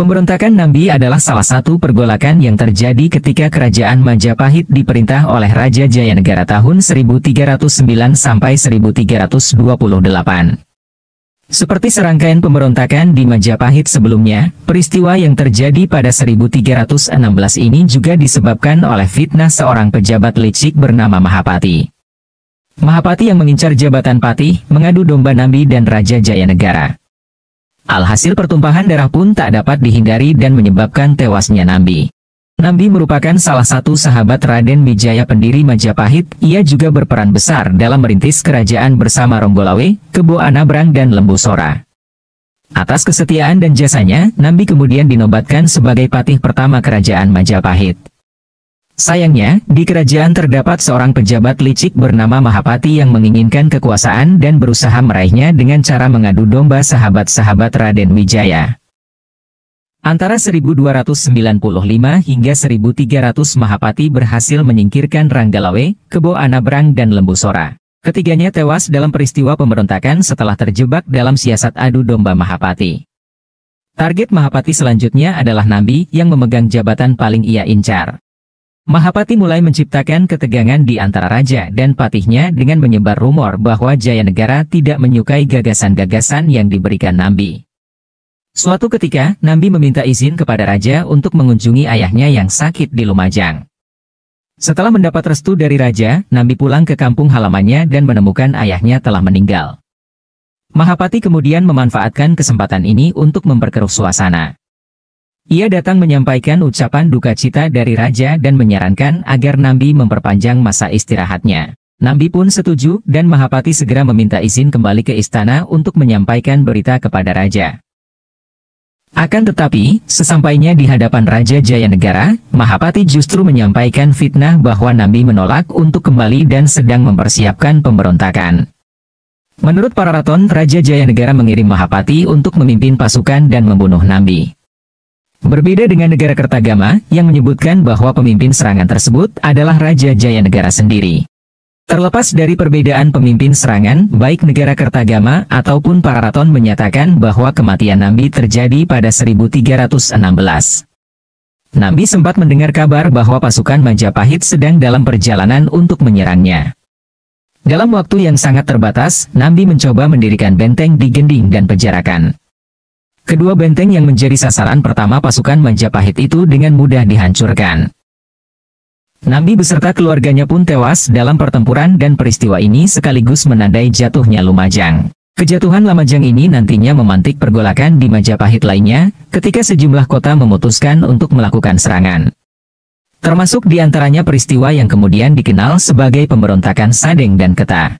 Pemberontakan Nambi adalah salah satu pergolakan yang terjadi ketika Kerajaan Majapahit diperintah oleh Raja Jayanegara tahun 1309 sampai 1328. Seperti serangkaian pemberontakan di Majapahit sebelumnya, peristiwa yang terjadi pada 1316 ini juga disebabkan oleh fitnah seorang pejabat licik bernama Mahapati. Mahapati yang mengincar jabatan patih, mengadu domba Nambi dan Raja Jayanegara. Alhasil pertumpahan darah pun tak dapat dihindari dan menyebabkan tewasnya Nambi. Nambi merupakan salah satu sahabat Raden Wijaya pendiri Majapahit, ia juga berperan besar dalam merintis kerajaan bersama Ronggolawe, Kebo Anabrang dan Lembu Sora. Atas kesetiaan dan jasanya, Nambi kemudian dinobatkan sebagai patih pertama kerajaan Majapahit. Sayangnya, di kerajaan terdapat seorang pejabat licik bernama Mahapati yang menginginkan kekuasaan dan berusaha meraihnya dengan cara mengadu domba sahabat-sahabat Raden Wijaya. Antara 1295 hingga 1300 Mahapati berhasil menyingkirkan Ranggalawe, Kebo Anabrang dan Lembusora. Ketiganya tewas dalam peristiwa pemberontakan setelah terjebak dalam siasat adu domba Mahapati. Target Mahapati selanjutnya adalah Nabi, yang memegang jabatan paling ia incar. Mahapati mulai menciptakan ketegangan di antara raja dan patihnya dengan menyebar rumor bahwa Jaya Negara tidak menyukai gagasan-gagasan yang diberikan Nambi. Suatu ketika, Nambi meminta izin kepada raja untuk mengunjungi ayahnya yang sakit di Lumajang. Setelah mendapat restu dari raja, Nambi pulang ke kampung halamannya dan menemukan ayahnya telah meninggal. Mahapati kemudian memanfaatkan kesempatan ini untuk memperkeruh suasana. Ia datang menyampaikan ucapan duka cita dari raja dan menyarankan agar Nambi memperpanjang masa istirahatnya. Nambi pun setuju dan Mahapati segera meminta izin kembali ke istana untuk menyampaikan berita kepada raja. Akan tetapi, sesampainya di hadapan Raja Jayanegara, Mahapati justru menyampaikan fitnah bahwa Nambi menolak untuk kembali dan sedang mempersiapkan pemberontakan. Menurut para raton, Raja Jayanegara mengirim Mahapati untuk memimpin pasukan dan membunuh Nambi. Berbeda dengan negara Kertagama, yang menyebutkan bahwa pemimpin serangan tersebut adalah Raja Jaya Negara sendiri. Terlepas dari perbedaan pemimpin serangan, baik negara Kertagama ataupun raton menyatakan bahwa kematian Nambi terjadi pada 1316. Nambi sempat mendengar kabar bahwa pasukan Majapahit sedang dalam perjalanan untuk menyerangnya. Dalam waktu yang sangat terbatas, Nambi mencoba mendirikan benteng di Gending dan Pejarakan. Kedua benteng yang menjadi sasaran pertama pasukan Majapahit itu dengan mudah dihancurkan. Nabi beserta keluarganya pun tewas dalam pertempuran dan peristiwa ini sekaligus menandai jatuhnya Lumajang. Kejatuhan Lumajang ini nantinya memantik pergolakan di Majapahit lainnya, ketika sejumlah kota memutuskan untuk melakukan serangan. Termasuk diantaranya peristiwa yang kemudian dikenal sebagai pemberontakan Sadeng dan Keta.